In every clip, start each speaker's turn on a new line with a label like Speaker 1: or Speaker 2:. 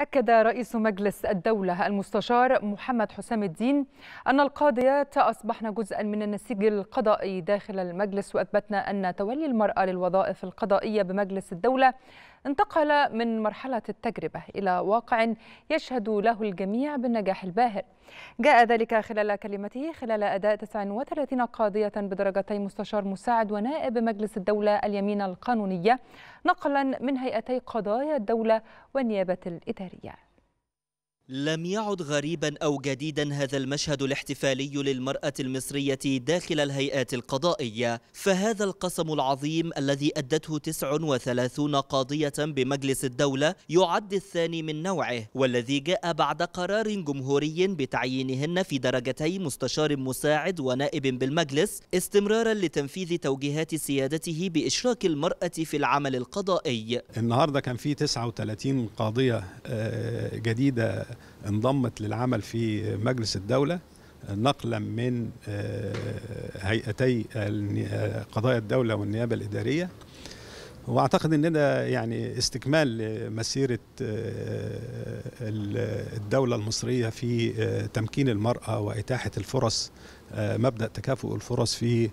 Speaker 1: أكد رئيس مجلس الدولة المستشار محمد حسام الدين أن القاضيات أصبحن جزءا من النسيج القضائي داخل المجلس وأثبتنا أن تولي المرأة للوظائف القضائية بمجلس الدولة انتقل من مرحلة التجربة إلى واقع يشهد له الجميع بالنجاح الباهر جاء ذلك خلال كلمته خلال أداء 39 قاضية بدرجتي مستشار مساعد ونائب مجلس الدولة اليمين القانونية نقلا من هيئتي قضايا الدولة والنيابة الإدارية yet.
Speaker 2: لم يعد غريبا أو جديدا هذا المشهد الاحتفالي للمرأة المصرية داخل الهيئات القضائية فهذا القسم العظيم الذي أدته 39 قاضية بمجلس الدولة يعد الثاني من نوعه والذي جاء بعد قرار جمهوري بتعيينهن في درجتي مستشار مساعد ونائب بالمجلس استمرارا لتنفيذ توجيهات سيادته بإشراك المرأة في العمل القضائي
Speaker 3: النهاردة كان في 39 قاضية آه، جديدة انضمت للعمل في مجلس الدولة نقلا من آه، هيئتي آه، قضايا الدولة والنيابة الإدارية واعتقد ان ده يعني استكمال لمسيره آه، الدوله المصريه في تمكين المراه واتاحه الفرص مبدا تكافؤ الفرص في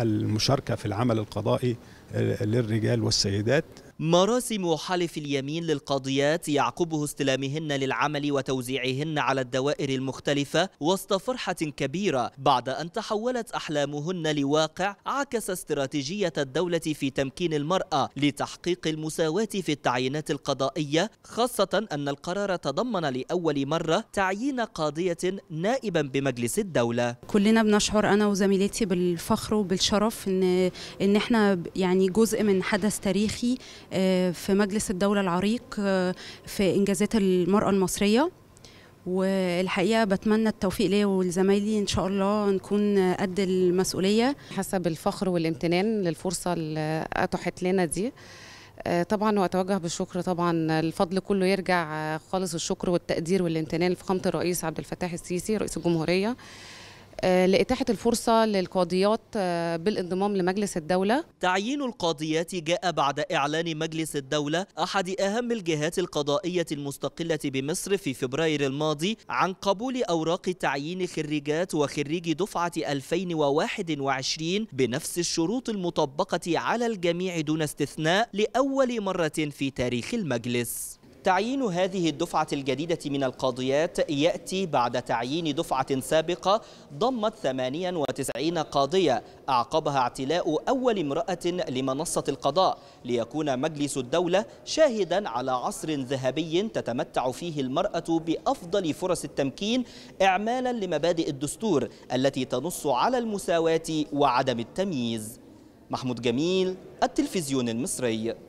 Speaker 3: المشاركه في العمل القضائي للرجال والسيدات
Speaker 2: مراسم حلف اليمين للقاضيات يعقبه استلامهن للعمل وتوزيعهن على الدوائر المختلفة وسط فرحة كبيرة بعد أن تحولت أحلامهن لواقع عكس استراتيجية الدولة في تمكين المرأة لتحقيق المساواة في التعيينات القضائية خاصة أن القرار تضمن لأول مرة تعيين قاضية نائبا بمجلس الدولة
Speaker 4: كلنا بنشعر أنا وزميلتي بالفخر وبالشرف إن, إن إحنا يعني جزء من حدث تاريخي آه، في مجلس الدولة العريق آه، في إنجازات المرأة المصرية والحقيقه بتمنى التوفيق ليا ولزمايلي ان شاء الله نكون قد المسؤوليه حسب الفخر والامتنان للفرصه اللي أتحت لنا دي آه، طبعا واتوجه بالشكر طبعا الفضل كله يرجع خالص الشكر والتقدير والامتنان لفخامه الرئيس عبد الفتاح السيسي رئيس الجمهوريه آه، لإتاحة الفرصة للقاضيات آه، بالانضمام لمجلس الدولة
Speaker 2: تعيين القاضيات جاء بعد إعلان مجلس الدولة أحد أهم الجهات القضائية المستقلة بمصر في فبراير الماضي عن قبول أوراق تعيين خريجات وخريجي دفعة 2021 بنفس الشروط المطبقة على الجميع دون استثناء لأول مرة في تاريخ المجلس تعيين هذه الدفعة الجديدة من القاضيات يأتي بعد تعيين دفعة سابقة ضمت 98 قاضية أعقبها اعتلاء أول امرأة لمنصة القضاء ليكون مجلس الدولة شاهدا على عصر ذهبي تتمتع فيه المرأة بأفضل فرص التمكين إعمالا لمبادئ الدستور التي تنص على المساواة وعدم التمييز محمود جميل التلفزيون المصري